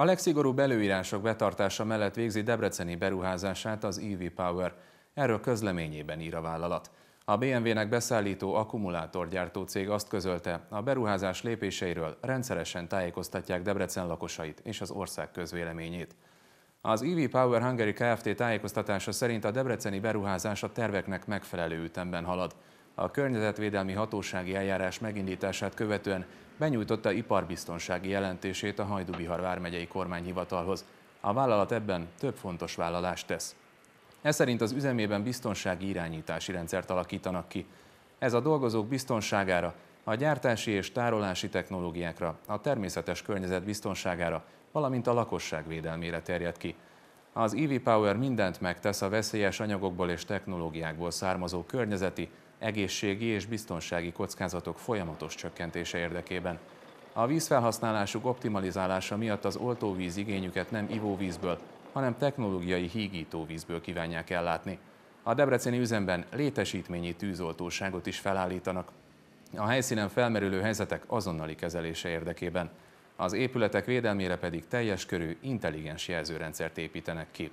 A legszigorúbb előírások betartása mellett végzi debreceni beruházását az EV Power. Erről közleményében ír a vállalat. A BMW-nek beszállító akkumulátorgyártó cég azt közölte, a beruházás lépéseiről rendszeresen tájékoztatják Debrecen lakosait és az ország közvéleményét. Az EV Power Hungary Kft. tájékoztatása szerint a debreceni beruházás a terveknek megfelelő ütemben halad a környezetvédelmi hatósági eljárás megindítását követően benyújtotta iparbiztonsági jelentését a Hajdubihar vármegyei kormányhivatalhoz. A vállalat ebben több fontos vállalást tesz. Ez szerint az üzemében biztonsági irányítási rendszert alakítanak ki. Ez a dolgozók biztonságára, a gyártási és tárolási technológiákra, a természetes környezet biztonságára, valamint a lakosság védelmére terjed ki. Az EV Power mindent megtesz a veszélyes anyagokból és technológiákból származó környezeti, egészségi és biztonsági kockázatok folyamatos csökkentése érdekében. A vízfelhasználásuk optimalizálása miatt az oltóvíz igényüket nem ivóvízből, hanem technológiai hígítóvízből kívánják ellátni. A debreceni üzemben létesítményi tűzoltóságot is felállítanak. A helyszínen felmerülő helyzetek azonnali kezelése érdekében. Az épületek védelmére pedig teljes körű intelligens jelzőrendszert építenek ki.